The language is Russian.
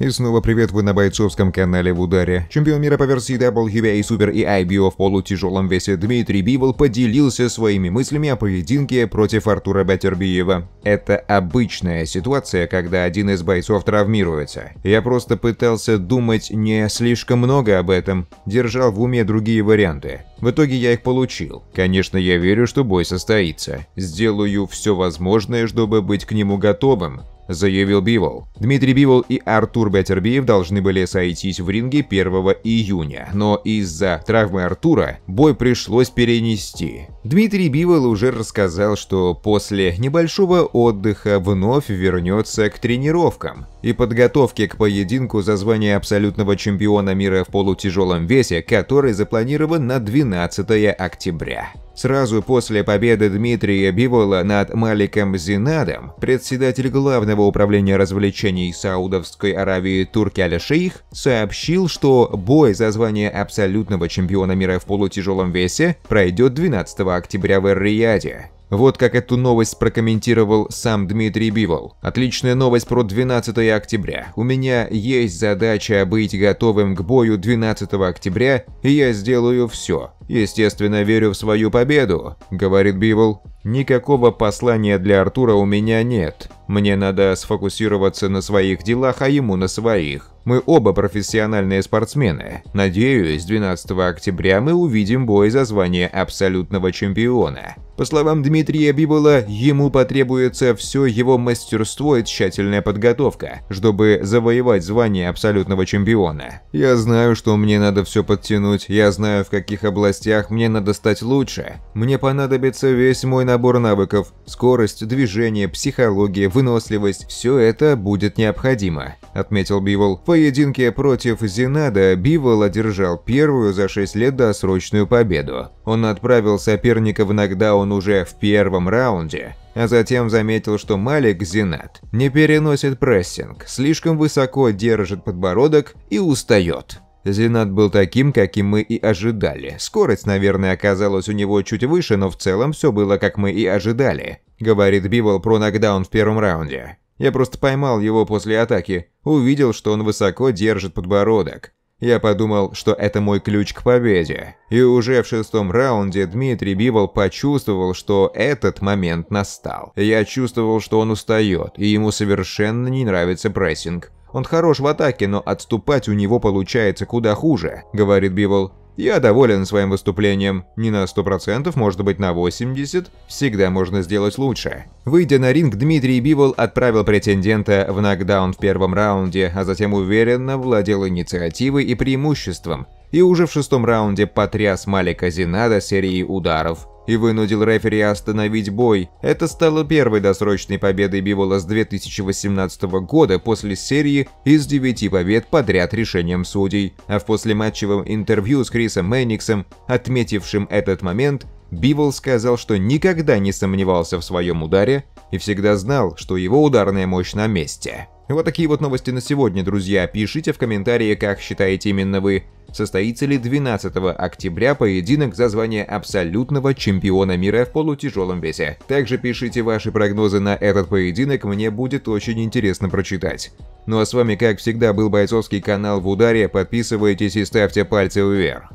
И снова привет вы на бойцовском канале в ударе. Чемпион мира по версии WBA Super и IBO в полутяжелом весе Дмитрий Бивол поделился своими мыслями о поединке против Артура Батербиева. Это обычная ситуация, когда один из бойцов травмируется. Я просто пытался думать не слишком много об этом, держал в уме другие варианты. В итоге я их получил. Конечно, я верю, что бой состоится. Сделаю все возможное, чтобы быть к нему готовым заявил Бивол. Дмитрий Бивол и Артур Беттербиев должны были сойтись в ринге 1 июня, но из-за травмы Артура бой пришлось перенести. Дмитрий Бивол уже рассказал, что после небольшого отдыха вновь вернется к тренировкам и подготовке к поединку за звание абсолютного чемпиона мира в полутяжелом весе, который запланирован на 12 октября. Сразу после победы Дмитрия Бивола над Маликом Зинадом, председатель Главного управления развлечений Саудовской Аравии Турки Аль-Шейх сообщил, что бой за звание абсолютного чемпиона мира в полутяжелом весе пройдет 12 октября в эр -Рияде. Вот как эту новость прокомментировал сам Дмитрий Бивол. Отличная новость про 12 октября. У меня есть задача быть готовым к бою 12 октября, и я сделаю все. Естественно, верю в свою победу, говорит Бивол. Никакого послания для Артура у меня нет. Мне надо сфокусироваться на своих делах, а ему на своих. Мы оба профессиональные спортсмены. Надеюсь, 12 октября мы увидим бой за звание абсолютного чемпиона. По словам Дмитрия Бибола, ему потребуется все его мастерство и тщательная подготовка, чтобы завоевать звание абсолютного чемпиона. Я знаю, что мне надо все подтянуть, я знаю, в каких областях мне надо стать лучше. Мне понадобится весь мой набор навыков, скорость, движение, психология, выносливость – все это будет необходимо, отметил Бивол. В поединке против Зинада Бивол одержал первую за 6 лет досрочную победу. Он отправил соперника в нокдаун уже в первом раунде, а затем заметил, что Малик Зинад не переносит прессинг, слишком высоко держит подбородок и устает. Зенат был таким, каким мы и ожидали. Скорость, наверное, оказалась у него чуть выше, но в целом все было, как мы и ожидали. Говорит Бивол про нокдаун в первом раунде. Я просто поймал его после атаки, увидел, что он высоко держит подбородок. Я подумал, что это мой ключ к победе. И уже в шестом раунде Дмитрий Бивол почувствовал, что этот момент настал. Я чувствовал, что он устает, и ему совершенно не нравится прессинг. Он хорош в атаке, но отступать у него получается куда хуже», — говорит Бивол. «Я доволен своим выступлением. Не на 100%, может быть на 80%. Всегда можно сделать лучше». Выйдя на ринг, Дмитрий Бивол отправил претендента в нокдаун в первом раунде, а затем уверенно владел инициативой и преимуществом. И уже в шестом раунде потряс Малика Зинада серией ударов, и вынудил рефери остановить бой. Это стало первой досрочной победой Бивола с 2018 года после серии из 9 побед подряд решением судей. А в послематчевом интервью с Крисом Мэниксом, отметившим этот момент, Бивол сказал, что никогда не сомневался в своем ударе и всегда знал, что его ударная мощь на месте. Вот такие вот новости на сегодня, друзья. Пишите в комментарии, как считаете именно вы, состоится ли 12 октября поединок за звание абсолютного чемпиона мира в полутяжелом весе. Также пишите ваши прогнозы на этот поединок, мне будет очень интересно прочитать. Ну а с вами, как всегда, был Бойцовский канал в ударе, подписывайтесь и ставьте пальцы вверх.